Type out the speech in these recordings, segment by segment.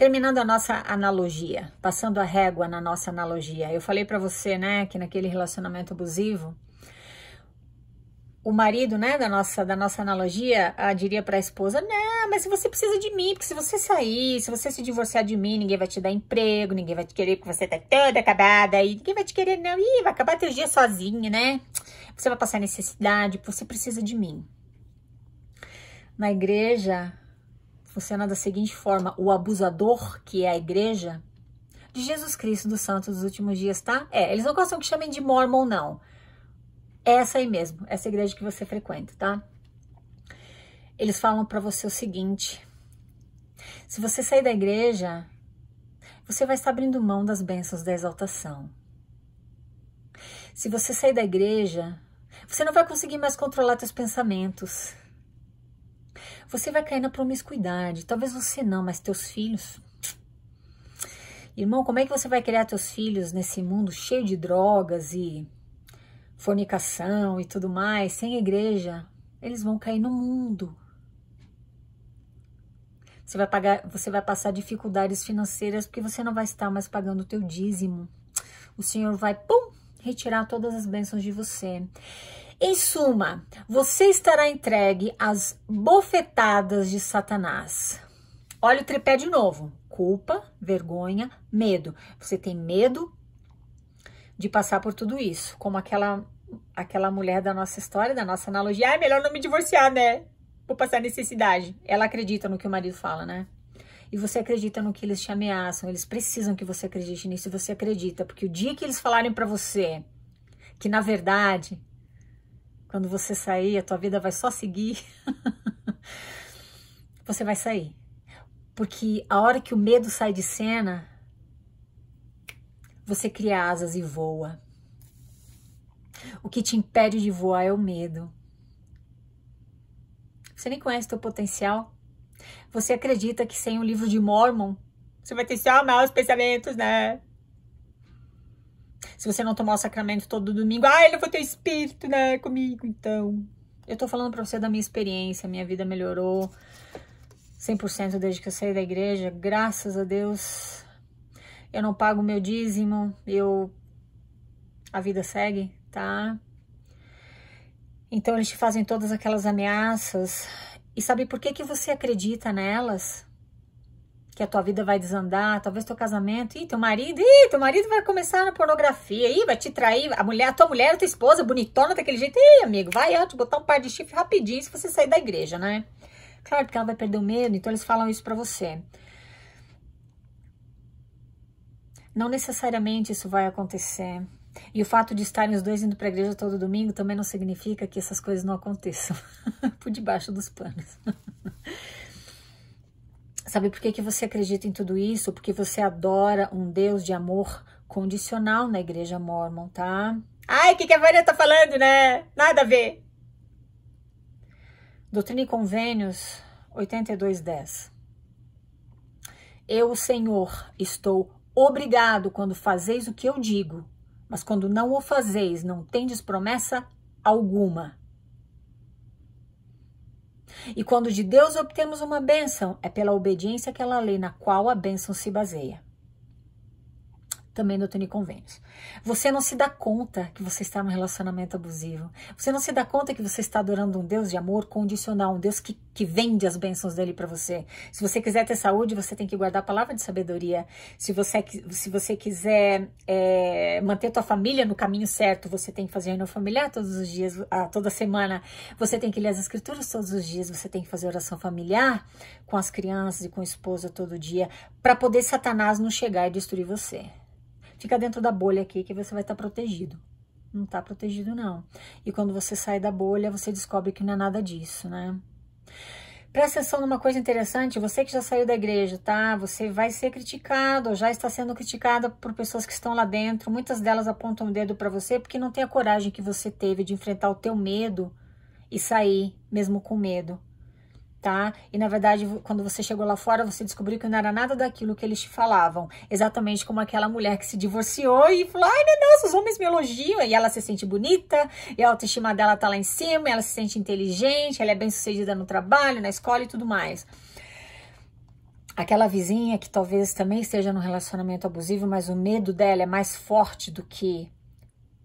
Terminando a nossa analogia, passando a régua na nossa analogia, eu falei para você, né, que naquele relacionamento abusivo, o marido, né, da nossa, da nossa analogia, ah, diria para a esposa: Não, mas você precisa de mim, porque se você sair, se você se divorciar de mim, ninguém vai te dar emprego, ninguém vai te querer, porque você tá toda acabada, e ninguém vai te querer, não. e vai acabar teu dia sozinha, né? Você vai passar necessidade, você precisa de mim. Na igreja, funciona da seguinte forma: o abusador, que é a igreja, de Jesus Cristo dos Santos dos últimos dias, tá? É, eles não gostam que chamem de Mormon, não. É essa aí mesmo, essa igreja que você frequenta, tá? Eles falam para você o seguinte: se você sair da igreja, você vai estar abrindo mão das bênçãos da exaltação. Se você sair da igreja, você não vai conseguir mais controlar seus pensamentos. Você vai cair na promiscuidade. Talvez você não, mas teus filhos. Irmão, como é que você vai criar teus filhos nesse mundo cheio de drogas e fornicação e tudo mais, sem igreja? Eles vão cair no mundo. Você vai, pagar, você vai passar dificuldades financeiras porque você não vai estar mais pagando o teu dízimo. O Senhor vai, pum, retirar todas as bênçãos de você. Em suma, você estará entregue às bofetadas de Satanás. Olha o tripé de novo: culpa, vergonha, medo. Você tem medo de passar por tudo isso, como aquela aquela mulher da nossa história, da nossa analogia. Ah, é melhor não me divorciar, né? Vou passar necessidade. Ela acredita no que o marido fala, né? E você acredita no que eles te ameaçam. Eles precisam que você acredite nisso e você acredita, porque o dia que eles falarem para você que na verdade quando você sair, a tua vida vai só seguir. você vai sair. Porque a hora que o medo sai de cena, você cria asas e voa. O que te impede de voar é o medo. Você nem conhece teu potencial. Você acredita que sem o um livro de Mormon, você vai ter só maus pensamentos, né? Se você não tomar o sacramento todo domingo, ah, eu não vou ter espírito, né, comigo, então. Eu tô falando pra você da minha experiência, minha vida melhorou 100% desde que eu saí da igreja, graças a Deus. Eu não pago meu dízimo, eu... A vida segue, tá? Então eles te fazem todas aquelas ameaças. E sabe por que que você acredita nelas? que a tua vida vai desandar, talvez teu casamento, e teu marido, e teu marido vai começar na pornografia, ih, vai te trair, a mulher, a tua mulher, a tua esposa, bonitona daquele jeito, ih, amigo, vai antes botar um par de chifre rapidinho se você sair da igreja, né? Claro que ela vai perder o medo, então eles falam isso para você. Não necessariamente isso vai acontecer. E o fato de estarem os dois indo para a igreja todo domingo também não significa que essas coisas não aconteçam. Por debaixo dos panos. Sabe por que, que você acredita em tudo isso? Porque você adora um Deus de amor condicional na igreja mormon, tá? Ai, o que, que a Vânia tá falando, né? Nada a ver. Doutrina e Convênios 82.10 Eu, Senhor, estou obrigado quando fazeis o que eu digo, mas quando não o fazeis, não tendes promessa alguma. E quando de Deus obtemos uma bênção, é pela obediência àquela lei na qual a bênção se baseia também não Tony Convênios. Você não se dá conta que você está num relacionamento abusivo. Você não se dá conta que você está adorando um Deus de amor condicional, um Deus que, que vende as bênçãos dele para você. Se você quiser ter saúde, você tem que guardar a palavra de sabedoria. Se você, se você quiser é, manter tua família no caminho certo, você tem que fazer reunião familiar todos os dias, toda semana. Você tem que ler as escrituras todos os dias. Você tem que fazer oração familiar com as crianças e com a esposa todo dia para poder Satanás não chegar e destruir você fica dentro da bolha aqui que você vai estar tá protegido. Não está protegido, não. E quando você sai da bolha, você descobre que não é nada disso, né? Presta atenção numa coisa interessante, você que já saiu da igreja, tá? Você vai ser criticado, ou já está sendo criticada por pessoas que estão lá dentro. Muitas delas apontam o dedo para você porque não tem a coragem que você teve de enfrentar o teu medo e sair mesmo com medo tá? E na verdade, quando você chegou lá fora, você descobriu que não era nada daquilo que eles te falavam. Exatamente como aquela mulher que se divorciou e falou: ai, meu Deus, os homens me elogiam. E ela se sente bonita, e a autoestima dela tá lá em cima, e ela se sente inteligente, ela é bem sucedida no trabalho, na escola e tudo mais. Aquela vizinha que talvez também esteja num relacionamento abusivo, mas o medo dela é mais forte do que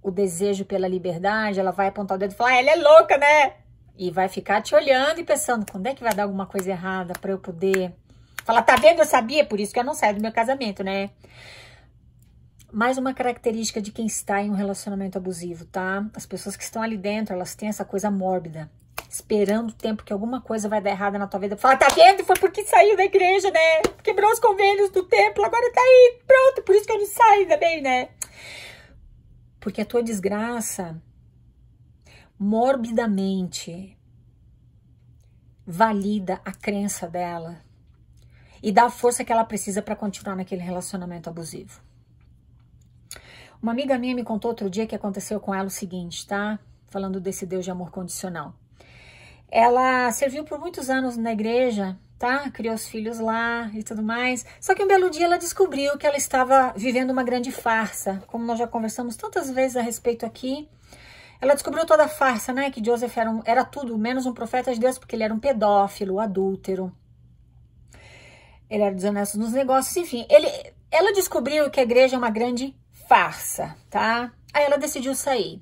o desejo pela liberdade, ela vai apontar o dedo e falar: ah, ela é louca, né? E vai ficar te olhando e pensando, quando é que vai dar alguma coisa errada para eu poder... Falar, tá vendo? Eu sabia, por isso que eu não saio do meu casamento, né? mais uma característica de quem está em um relacionamento abusivo, tá? As pessoas que estão ali dentro, elas têm essa coisa mórbida, esperando o tempo que alguma coisa vai dar errada na tua vida. Fala, tá vendo? Foi porque saiu da igreja, né? Quebrou os convênios do templo, agora tá aí, pronto, por isso que eu não saio, ainda bem, né? Porque a tua desgraça morbidamente valida a crença dela e dá a força que ela precisa para continuar naquele relacionamento abusivo. Uma amiga minha me contou outro dia que aconteceu com ela o seguinte, tá? Falando desse Deus de amor condicional. Ela serviu por muitos anos na igreja, tá? Criou os filhos lá e tudo mais. Só que um belo dia ela descobriu que ela estava vivendo uma grande farsa, como nós já conversamos tantas vezes a respeito aqui ela descobriu toda a farsa, né? Que Joseph era, um, era tudo menos um profeta de Deus, porque ele era um pedófilo, adúltero. Ele era desonesto nos negócios, enfim. Ele, ela descobriu que a igreja é uma grande farsa, tá? Aí ela decidiu sair.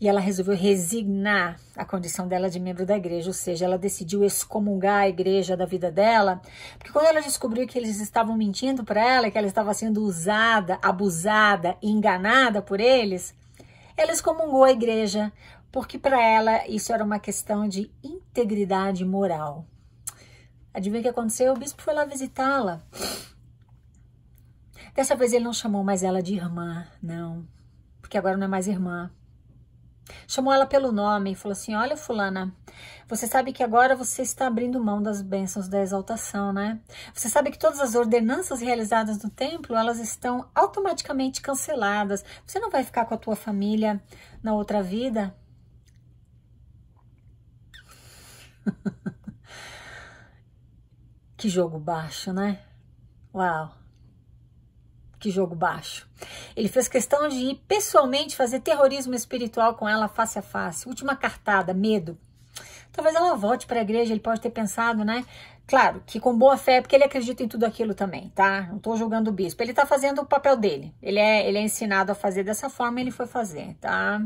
E ela resolveu resignar a condição dela de membro da igreja, ou seja, ela decidiu excomungar a igreja da vida dela, porque quando ela descobriu que eles estavam mentindo para ela, que ela estava sendo usada, abusada, enganada por eles, ela excomungou a igreja, porque para ela isso era uma questão de integridade moral. Adivinha o que aconteceu? O bispo foi lá visitá-la. Dessa vez ele não chamou mais ela de irmã, não, porque agora não é mais irmã, Chamou ela pelo nome e falou assim: Olha, Fulana, você sabe que agora você está abrindo mão das bênçãos da exaltação, né? Você sabe que todas as ordenanças realizadas no templo elas estão automaticamente canceladas. Você não vai ficar com a tua família na outra vida? que jogo baixo, né? Uau! Que jogo baixo. Ele fez questão de ir pessoalmente fazer terrorismo espiritual com ela face a face. Última cartada, medo. Talvez ela volte para a igreja, ele pode ter pensado, né? Claro, que com boa fé, porque ele acredita em tudo aquilo também, tá? Não tô julgando o bispo. Ele tá fazendo o papel dele. Ele é, ele é ensinado a fazer dessa forma, ele foi fazer, tá?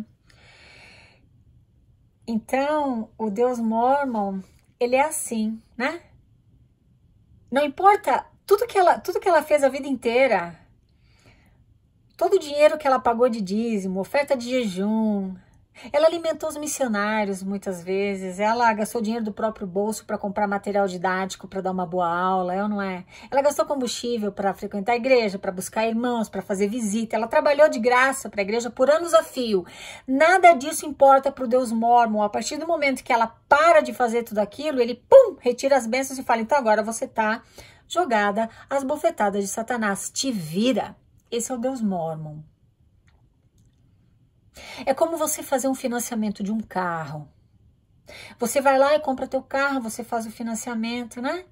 Então, o Deus Mormon, ele é assim, né? Não importa tudo que ela, tudo que ela fez a vida inteira, Todo o dinheiro que ela pagou de dízimo, oferta de jejum, ela alimentou os missionários muitas vezes, ela gastou dinheiro do próprio bolso para comprar material didático para dar uma boa aula, eu é não é. Ela gastou combustível para frequentar a igreja, para buscar irmãos, para fazer visita. Ela trabalhou de graça para a igreja por anos a fio. Nada disso importa para o Deus Mormon. A partir do momento que ela para de fazer tudo aquilo, ele pum, retira as bênçãos e fala: "Então agora você está jogada às bofetadas de Satanás. Te vira." Esse é o Deus Mormon. É como você fazer um financiamento de um carro. Você vai lá e compra teu carro, você faz o financiamento, né?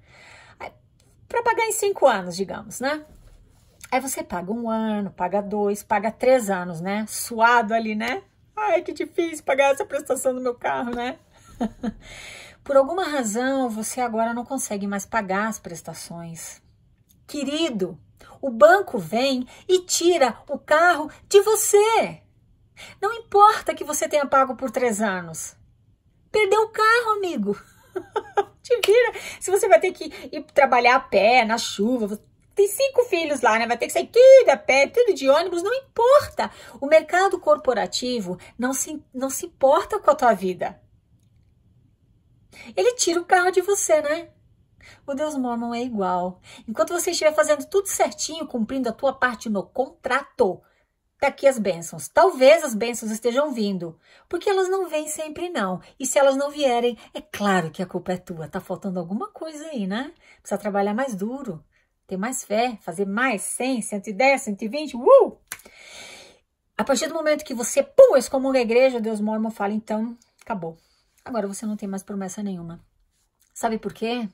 Para pagar em cinco anos, digamos, né? Aí você paga um ano, paga dois, paga três anos, né? Suado ali, né? Ai, que difícil pagar essa prestação do meu carro, né? Por alguma razão, você agora não consegue mais pagar as prestações. Querido, o banco vem e tira o carro de você. Não importa que você tenha pago por três anos. Perdeu o carro, amigo. Te vira. Se você vai ter que ir trabalhar a pé, na chuva, tem cinco filhos lá, né? Vai ter que sair tudo a pé, tudo de ônibus, não importa. O mercado corporativo não se, não se importa com a tua vida. Ele tira o carro de você, né? O Deus Mormon é igual. Enquanto você estiver fazendo tudo certinho, cumprindo a tua parte no contrato, tá aqui as bênçãos. Talvez as bênçãos estejam vindo, porque elas não vêm sempre não. E se elas não vierem, é claro que a culpa é tua. Tá faltando alguma coisa aí, né? Precisa trabalhar mais duro, ter mais fé, fazer mais 100, 110, 120, uh! A partir do momento que você, pum, excomunga a igreja, Deus Mormon fala, então, acabou. Agora você não tem mais promessa nenhuma. Sabe por quê?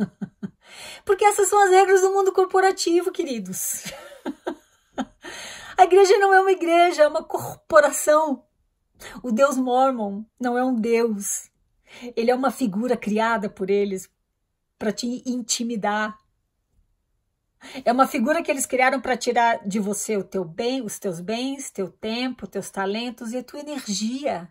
Porque essas são as regras do mundo corporativo, queridos. A igreja não é uma igreja, é uma corporação. O Deus Mormon não é um Deus. Ele é uma figura criada por eles para te intimidar. É uma figura que eles criaram para tirar de você o teu bem, os teus bens, teu tempo, teus talentos e a tua energia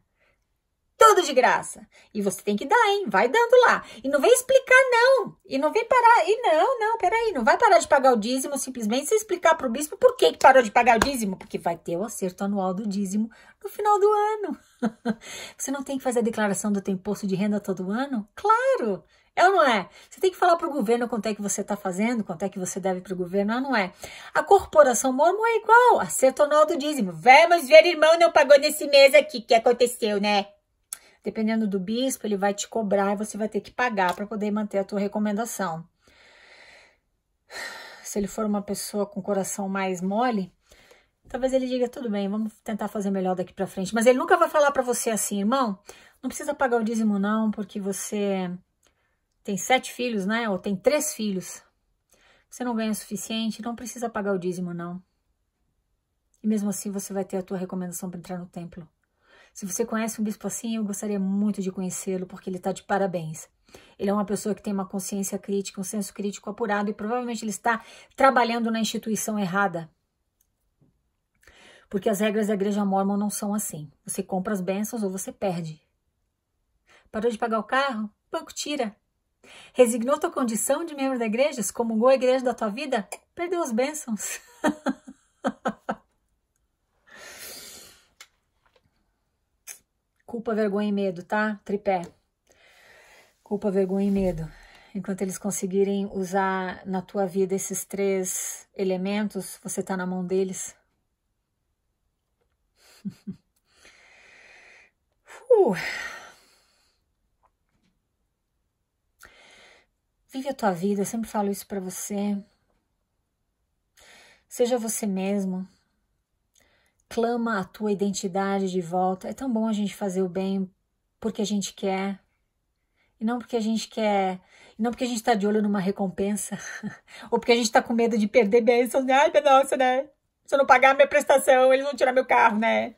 tudo de graça. E você tem que dar, hein? Vai dando lá. E não vem explicar, não. E não vem parar. E não, não, peraí. Não vai parar de pagar o dízimo simplesmente sem explicar para o bispo por que, que parou de pagar o dízimo. Porque vai ter o acerto anual do dízimo no final do ano. você não tem que fazer a declaração do teu imposto de renda todo ano? Claro! É ou não é? Você tem que falar para o governo quanto é que você está fazendo, quanto é que você deve para o governo, ah, não é? A corporação mormo é igual, acerto anual do dízimo. Vamos ver, irmão, não pagou nesse mês aqui, que aconteceu, né? Dependendo do bispo, ele vai te cobrar e você vai ter que pagar para poder manter a tua recomendação. Se ele for uma pessoa com coração mais mole, talvez ele diga tudo bem, vamos tentar fazer melhor daqui para frente, mas ele nunca vai falar para você assim, irmão, não precisa pagar o dízimo não, porque você tem sete filhos, né? Ou tem três filhos. Você não ganha o suficiente, não precisa pagar o dízimo não. E mesmo assim você vai ter a tua recomendação para entrar no templo. Se você conhece um bispo assim, eu gostaria muito de conhecê-lo, porque ele está de parabéns. Ele é uma pessoa que tem uma consciência crítica, um senso crítico apurado e provavelmente ele está trabalhando na instituição errada. Porque as regras da igreja mormon não são assim. Você compra as bênçãos ou você perde. Parou de pagar o carro? banco tira. Resignou tua condição de membro da igreja? Excomungou a igreja da tua vida? Perdeu as bênçãos. Culpa, vergonha e medo, tá? Tripé. Culpa, vergonha e medo. Enquanto eles conseguirem usar na tua vida esses três elementos, você tá na mão deles. uh. Vive a tua vida, eu sempre falo isso para você. Seja você mesmo, reclama a tua identidade de volta. É tão bom a gente fazer o bem porque a gente quer. E não porque a gente quer, e não porque a gente está de olho numa recompensa, ou porque a gente está com medo de perder bênçãos, Ai, nossa, né? Se eu não pagar minha prestação, eles vão tirar meu carro, né?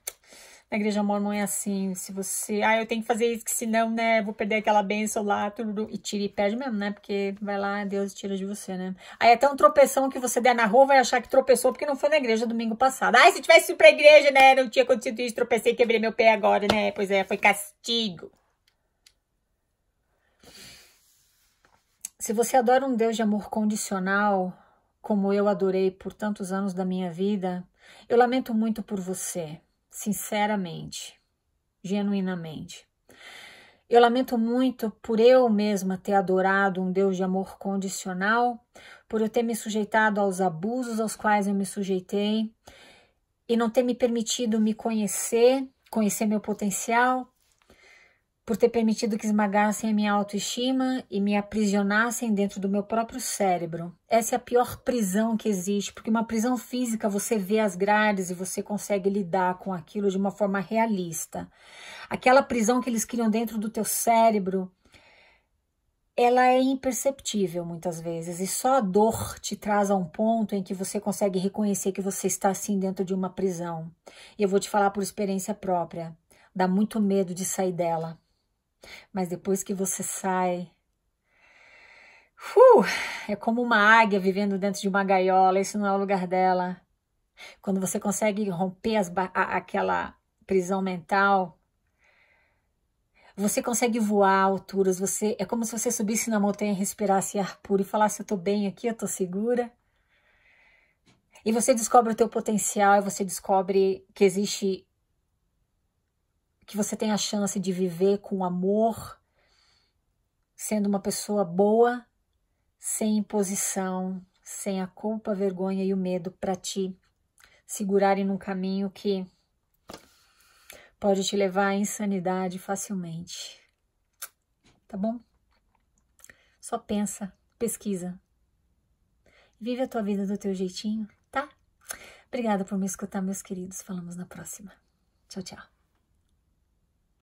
Na igreja mormon é assim, se você... Ah, eu tenho que fazer isso, que senão, né, vou perder aquela bênção lá, tudo... E tira e perde mesmo, né? Porque vai lá, Deus tira de você, né? Aí até um tropeção que você der na rua vai achar que tropeçou porque não foi na igreja domingo passado. Ah, se tivesse ido pra igreja, né, não tinha acontecido isso, tropecei, quebrei meu pé agora, né? Pois é, foi castigo. Se você adora um Deus de amor condicional, como eu adorei por tantos anos da minha vida, eu lamento muito por você sinceramente, genuinamente. Eu lamento muito por eu mesma ter adorado um Deus de amor condicional, por eu ter me sujeitado aos abusos aos quais eu me sujeitei e não ter me permitido me conhecer, conhecer meu potencial, por ter permitido que esmagassem a minha autoestima e me aprisionassem dentro do meu próprio cérebro. Essa é a pior prisão que existe, porque uma prisão física você vê as grades e você consegue lidar com aquilo de uma forma realista. Aquela prisão que eles criam dentro do teu cérebro, ela é imperceptível muitas vezes e só a dor te traz a um ponto em que você consegue reconhecer que você está assim dentro de uma prisão. E eu vou te falar por experiência própria. Dá muito medo de sair dela. Mas depois que você sai, uh, é como uma águia vivendo dentro de uma gaiola, esse não é o lugar dela. Quando você consegue romper as, a, aquela prisão mental, você consegue voar a alturas, você é como se você subisse na montanha, respirasse ar puro e falasse eu tô bem aqui, eu tô segura. E você descobre o teu potencial, e você descobre que existe que você tem a chance de viver com amor, sendo uma pessoa boa, sem imposição, sem a culpa, a vergonha e o medo para te segurarem num caminho que pode te levar à insanidade facilmente. Tá bom? Só pensa, pesquisa. Vive a tua vida do teu jeitinho, tá? Obrigada por me escutar, meus queridos. Falamos na próxima. Tchau, tchau.